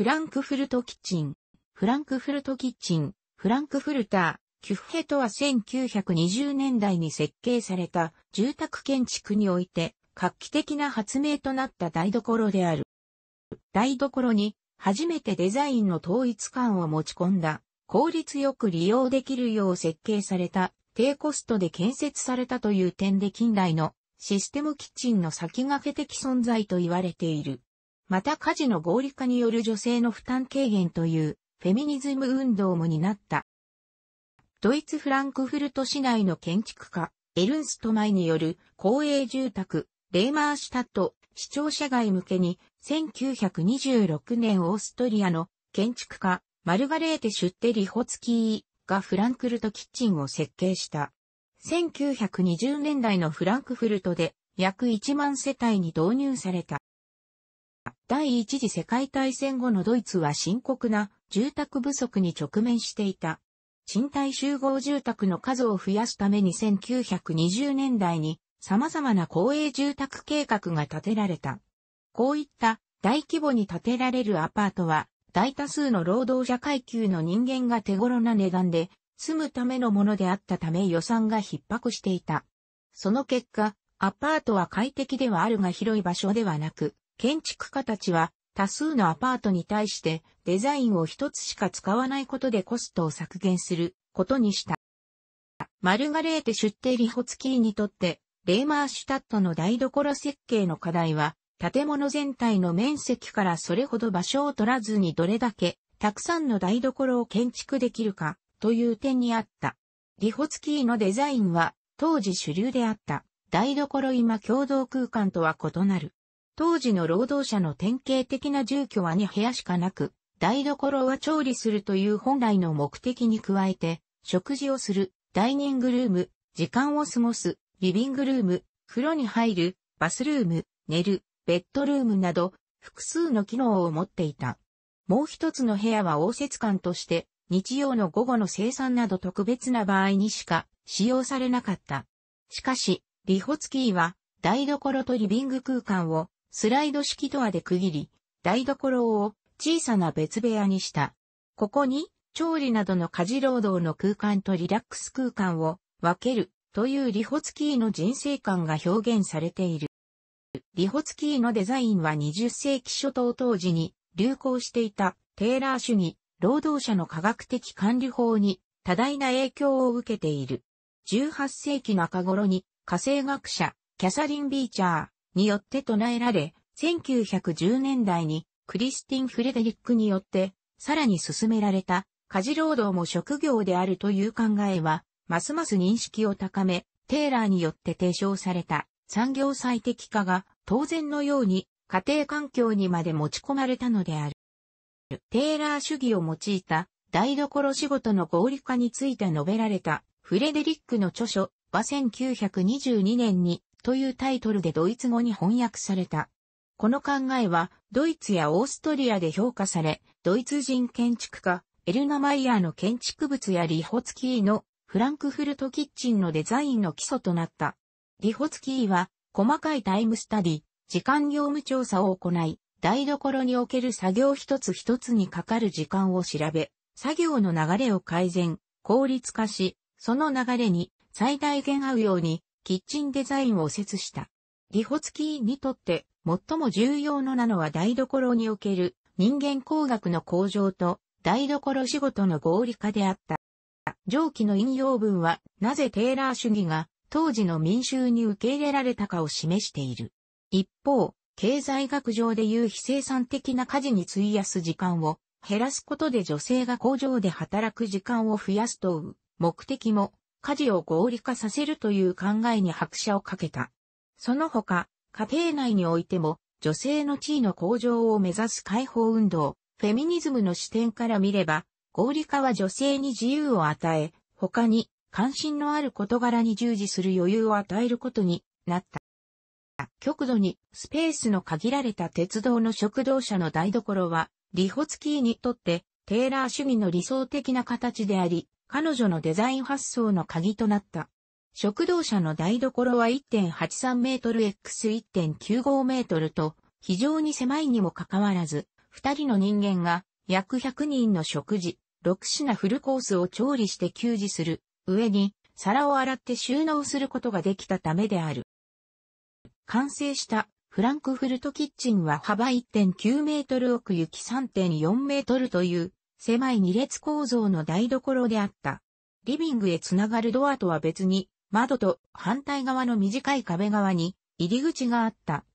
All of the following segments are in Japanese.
フランクフルトキッチン。フランクフルトキッチン、フランクフルター、キュッヘとは1920年代に設計された住宅建築において画期的な発明となった台所である。台所に初めてデザインの統一感を持ち込んだ、効率よく利用できるよう設計された低コストで建設されたという点で近代のシステムキッチンの先駆け的存在と言われている。また家事の合理化による女性の負担軽減というフェミニズム運動も担った。ドイツフランクフルト市内の建築家、エルンストマイによる公営住宅、レーマーシュタット、視聴者外向けに、1926年オーストリアの建築家、マルガレーテ・シュッテ・リホツキーがフランクフルトキッチンを設計した。1920年代のフランクフルトで約1万世帯に導入された。第一次世界大戦後のドイツは深刻な住宅不足に直面していた。賃貸集合住宅の数を増やすために1920年代に様々な公営住宅計画が建てられた。こういった大規模に建てられるアパートは大多数の労働者階級の人間が手頃な値段で住むためのものであったため予算が逼迫していた。その結果、アパートは快適ではあるが広い場所ではなく、建築家たちは多数のアパートに対してデザインを一つしか使わないことでコストを削減することにした。マルガレーテ・出廷リホツキーにとって、レーマーシュタットの台所設計の課題は、建物全体の面積からそれほど場所を取らずにどれだけ、たくさんの台所を建築できるか、という点にあった。リホツキーのデザインは、当時主流であった、台所今共同空間とは異なる。当時の労働者の典型的な住居は2部屋しかなく、台所は調理するという本来の目的に加えて、食事をする、ダイニングルーム、時間を過ごす、リビングルーム、風呂に入る、バスルーム、寝る、ベッドルームなど、複数の機能を持っていた。もう一つの部屋は応接館として、日曜の午後の生産など特別な場合にしか使用されなかった。しかし、リホツキーは台所とリビング空間をスライド式ドアで区切り、台所を小さな別部屋にした。ここに、調理などの家事労働の空間とリラックス空間を分けるというリホツキーの人生観が表現されている。リホツキーのデザインは20世紀初頭当時に流行していたテーラー主義、労働者の科学的管理法に多大な影響を受けている。18世紀中頃に火星学者、キャサリン・ビーチャー、によって唱えられ、1910年代にクリスティン・フレデリックによってさらに進められた家事労働も職業であるという考えは、ますます認識を高め、テイラーによって提唱された産業最適化が当然のように家庭環境にまで持ち込まれたのである。テイラー主義を用いた台所仕事の合理化について述べられたフレデリックの著書は1922年にというタイトルでドイツ語に翻訳された。この考えは、ドイツやオーストリアで評価され、ドイツ人建築家、エルナ・マイヤーの建築物やリホツキーのフランクフルトキッチンのデザインの基礎となった。リホツキーは、細かいタイムスタディ、時間業務調査を行い、台所における作業一つ一つにかかる時間を調べ、作業の流れを改善、効率化し、その流れに最大限合うようにキッチンデザインを説した。リホツキーにとって最も重要なのは台所における人間工学の向上と台所仕事の合理化であった。上記の引用文はなぜテーラー主義が当時の民衆に受け入れられたかを示している。一方、経済学上でいう非生産的な家事に費やす時間を減らすことで女性が工場で働く時間を増やすという目的も家事を合理化させるという考えに拍車をかけた。その他、家庭内においても、女性の地位の向上を目指す解放運動、フェミニズムの視点から見れば、合理化は女性に自由を与え、他に関心のある事柄に従事する余裕を与えることになった。極度にスペースの限られた鉄道の食堂車の台所は、リホツキーにとってテーラー主義の理想的な形であり、彼女のデザイン発想の鍵となった。食堂車の台所は1.83メートル x1.95 メートルと非常に狭いにもかかわらず、二人の人間が約100人の食事、6品フルコースを調理して給仕する上に皿を洗って収納することができたためである。完成したフランクフルトキッチンは幅1.9メートル奥行き3.4メートルという狭い二列構造の台所であった。リビングへつながるドアとは別に、窓と反対側の短い壁側に入り口があった。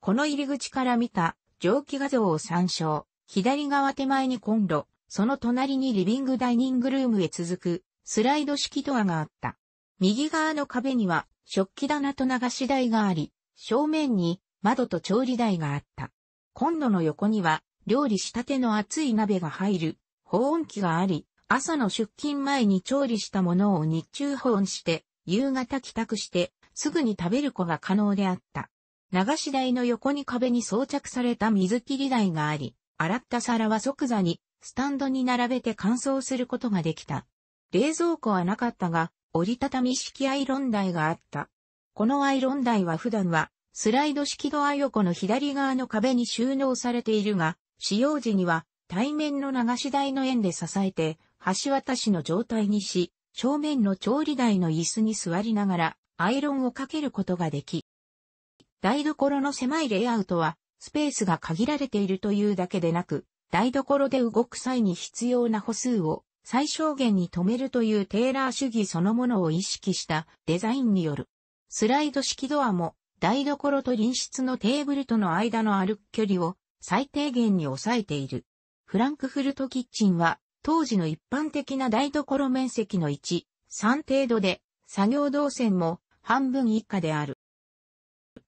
この入り口から見た蒸気画像を参照。左側手前にコンロ、その隣にリビングダイニングルームへ続くスライド式ドアがあった。右側の壁には食器棚と流し台があり、正面に窓と調理台があった。コンロの横には料理したての熱い鍋が入る保温器があり、朝の出勤前に調理したものを日中保温して、夕方帰宅して、すぐに食べる子が可能であった。流し台の横に壁に装着された水切り台があり、洗った皿は即座にスタンドに並べて乾燥することができた。冷蔵庫はなかったが、折りたたみ式アイロン台があった。このアイロン台は普段はスライド式ドア横の左側の壁に収納されているが、使用時には対面の流し台の円で支えて、橋渡しの状態にし、正面の調理台の椅子に座りながら、アイロンをかけることができ。台所の狭いレイアウトは、スペースが限られているというだけでなく、台所で動く際に必要な歩数を最小限に止めるというテーラー主義そのものを意識したデザインによる。スライド式ドアも台所と隣室のテーブルとの間の歩く距離を最低限に抑えている。フランクフルトキッチンは、当時の一般的な台所面積の1、3程度で、作業動線も半分以下である。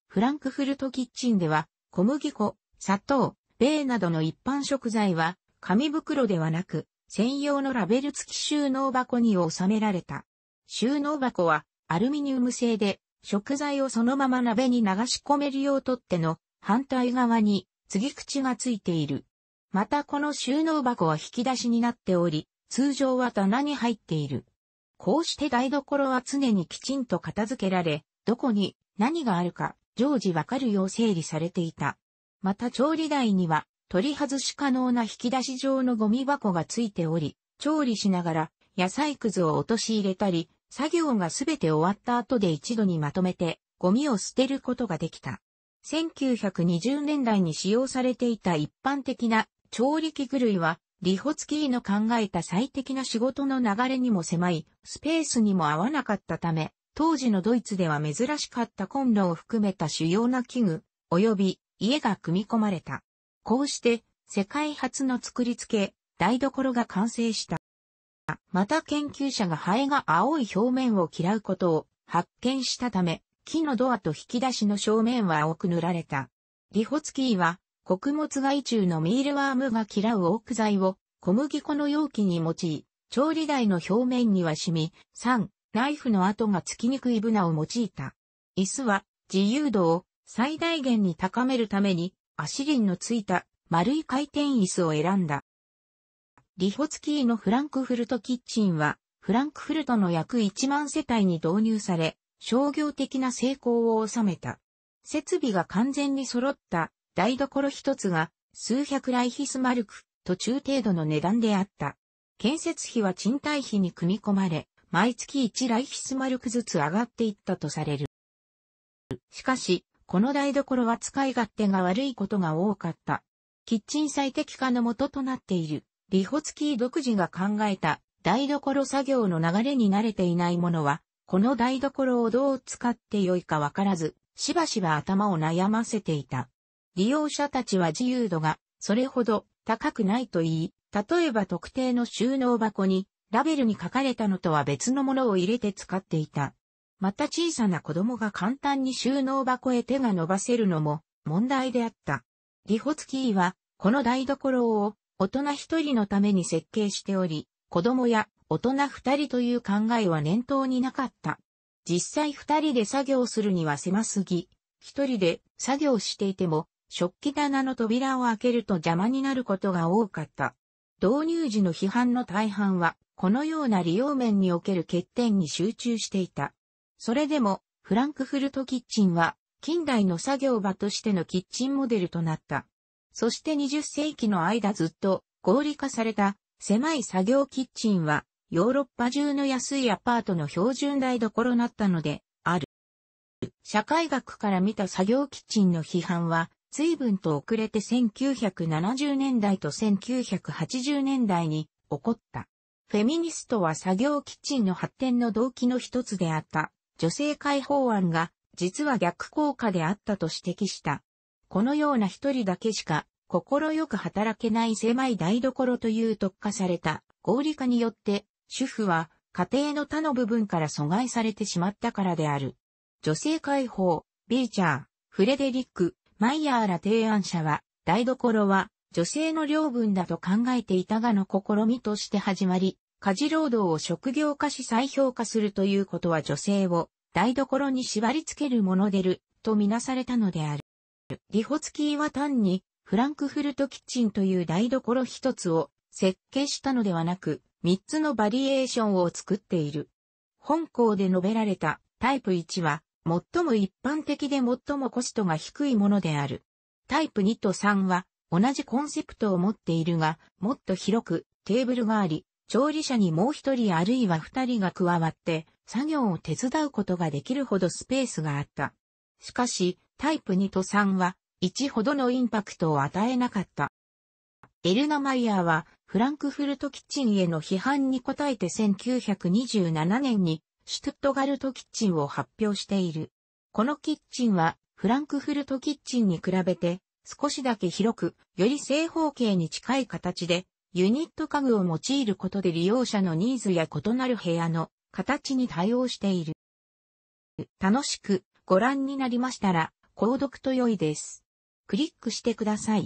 フランクフルトキッチンでは、小麦粉、砂糖、米などの一般食材は、紙袋ではなく、専用のラベル付き収納箱に収められた。収納箱はアルミニウム製で、食材をそのまま鍋に流し込めるよう取っての反対側に継ぎ口がついている。またこの収納箱は引き出しになっており、通常は棚に入っている。こうして台所は常にきちんと片付けられ、どこに何があるか常時わかるよう整理されていた。また調理台には取り外し可能な引き出し状のゴミ箱がついており、調理しながら野菜くずを落とし入れたり、作業がすべて終わった後で一度にまとめてゴミを捨てることができた。1920年代に使用されていた一般的な調理器具類は、リホツキーの考えた最適な仕事の流れにも狭い、スペースにも合わなかったため、当時のドイツでは珍しかったコンロを含めた主要な器具、及び家が組み込まれた。こうして、世界初の作り付け、台所が完成した。また研究者がハエが青い表面を嫌うことを発見したため、木のドアと引き出しの正面は青く塗られた。リホツキーは穀物害虫のミールワームが嫌うオーク剤を小麦粉の容器に用い、調理台の表面には染み、3、ナイフの跡がつきにくいブナを用いた。椅子は自由度を最大限に高めるためにアシリンのついた丸い回転椅子を選んだ。リホツキーのフランクフルトキッチンはフランクフルトの約1万世帯に導入され商業的な成功を収めた。設備が完全に揃った台所一つが数百ライヒスマルクと中程度の値段であった。建設費は賃貸費に組み込まれ、毎月1ライヒスマルクずつ上がっていったとされる。しかし、この台所は使い勝手が悪いことが多かった。キッチン最適化の元となっている、リホツキー独自が考えた台所作業の流れに慣れていない者は、この台所をどう使ってよいかわからず、しばしば頭を悩ませていた。利用者たちは自由度がそれほど高くないと言い、例えば特定の収納箱にラベルに書かれたのとは別のものを入れて使っていた。また小さな子供が簡単に収納箱へ手が伸ばせるのも問題であった。リホツキーはこの台所を大人一人のために設計しており、子供や大人二人という考えは念頭になかった。実際二人で作業するには狭すぎ、一人で作業していても食器棚の扉を開けると邪魔になることが多かった。導入時の批判の大半は、このような利用面における欠点に集中していた。それでも、フランクフルトキッチンは、近代の作業場としてのキッチンモデルとなった。そして20世紀の間ずっと合理化された狭い作業キッチンはヨーロッパ中の安いアパートの標準台所なったのである。社会学から見た作業キッチンの批判は随分と遅れて1970年代と1980年代に起こった。フェミニストは作業キッチンの発展の動機の一つであった女性解放案が実は逆効果であったと指摘した。このような一人だけしか心よく働けない狭い台所という特化された合理化によって主婦は家庭の他の部分から阻害されてしまったからである。女性解放、ビーチャー、フレデリック、マイヤーら提案者は、台所は女性の領分だと考えていたがの試みとして始まり、家事労働を職業化し再評価するということは女性を台所に縛り付けるものでるとみなされたのである。リホツキーは単にフランクフルトキッチンという台所一つを設計したのではなく、三つのバリエーションを作っている。本校で述べられたタイプ1は最も一般的で最もコストが低いものである。タイプ2と3は同じコンセプトを持っているが、もっと広くテーブルがあり、調理者にもう一人あるいは二人が加わって作業を手伝うことができるほどスペースがあった。しかし、タイプ2と3は1ほどのインパクトを与えなかった。エルナ・マイヤーはフランクフルトキッチンへの批判に応えて1927年にシュトゥットガルトキッチンを発表している。このキッチンは、フランクフルトキッチンに比べて、少しだけ広く、より正方形に近い形で、ユニット家具を用いることで利用者のニーズや異なる部屋の形に対応している。楽しくご覧になりましたら、購読と良いです。クリックしてください。